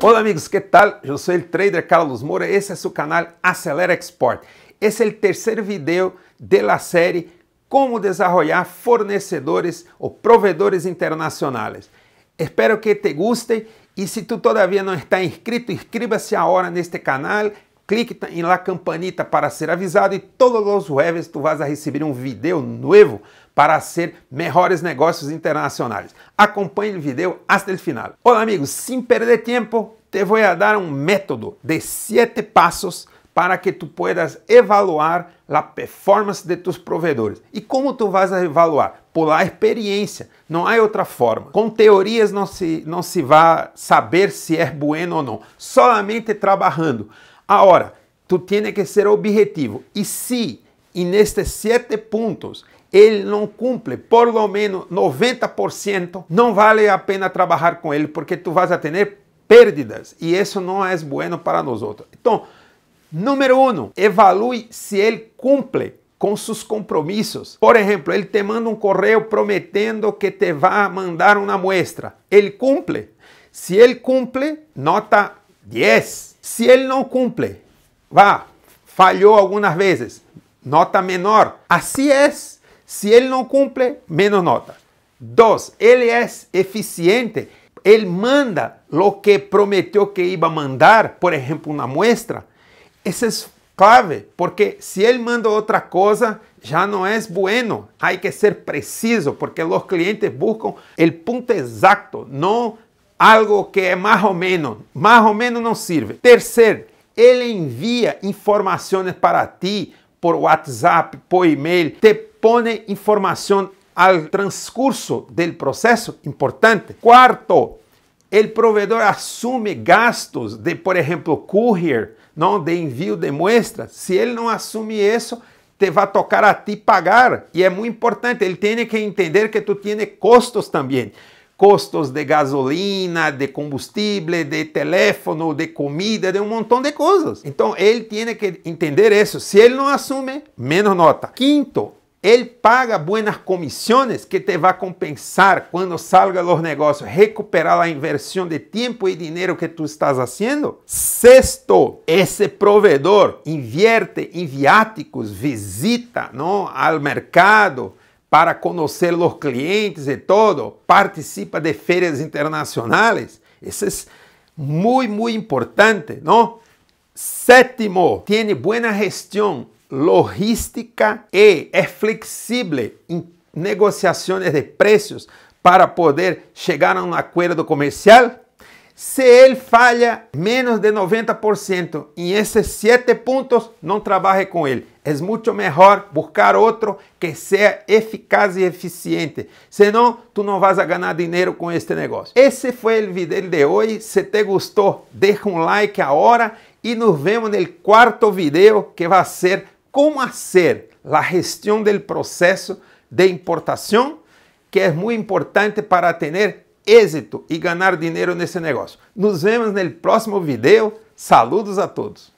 Olá amigos, que tal? Eu sou o trader Carlos Moura, esse é seu canal Acelera Export. Esse é o terceiro vídeo da série Como Desarrollar Fornecedores ou Provedores Internacionais. Espero que te guste e se tu todavia não está inscrito, inscreva-se agora neste canal clique em la campanita para ser avisado e todos os jueves tu vas a receber um vídeo novo para ser melhores negócios internacionais. Acompanhe o vídeo até o final. Olá amigos, sem perder tempo, te vou a dar um método de 7 passos para que tu puedas evaluar a performance de tus provedores. E como tu vas a evaluar? Por experiência. Não há outra forma. Com teorias não se não se vai saber se é bueno ou não. Solamente trabalhando. Agora, tu tem que ser objetivo. E se em estes sete pontos ele não cumpre, por lo menos 90%, não vale a pena trabalhar com ele, porque tu vas a ter pérdidas e isso não é bueno para nós outros. Então, número um, evalue se ele cumpre com seus compromissos. Por exemplo, ele te manda um correio prometendo que te vai mandar uma muestra. Ele cumpre? Se ele cumpre, nota 10. si él no cumple, va, falló algunas veces, nota menor. Así es, si él no cumple, menos nota. 2. él es eficiente. él manda lo que prometió que iba a mandar, por ejemplo, una muestra. Eso es clave, porque si él manda otra cosa, ya no es bueno. Hay que ser preciso, porque los clientes buscan el punto exacto, no... algo que é mais ou menos, mais ou menos não serve. Terceiro, ele envia informações para ti por WhatsApp, por e-mail, te põe informação ao transcurso do processo, importante. Quarto, o provedor assume gastos de, por exemplo, courier, não de envio de muestra. Se ele não assume isso, te vai tocar a ti pagar. E é muito importante, ele tem que entender que tu tem custos também custos de gasolina, de combustível, de telefone, de comida, de um montão de coisas. Então ele tem que entender isso. Se ele não assume, menos nota. Quinto, ele paga boas comissões que te vai compensar quando salga os negócios, recuperar a inversão de tempo e dinheiro que tu estás fazendo. Sexto, esse provedor invierte em viáticos, visita não, ao mercado, para conhecer os clientes e todo, participa de feiras internacionais. Isso é muito, muito importante, não? Sétimo, tem boa gestão logística e é flexível em negociações de preços para poder chegar a um acordo comercial. Se ele falha menos de 90% em esses 7 pontos, não trabalhe com ele. É muito melhor buscar outro que seja eficaz e eficiente. Senão, tu não vas a ganhar dinheiro com este negócio. Esse foi o vídeo de hoje. Se te gostou, deixa um like agora e nos vemos no quarto vídeo que vai ser como fazer a gestão do processo de importação, que é muito importante para ter êxito e ganhar dinheiro nesse negócio. Nos vemos no próximo vídeo. Saludos a todos!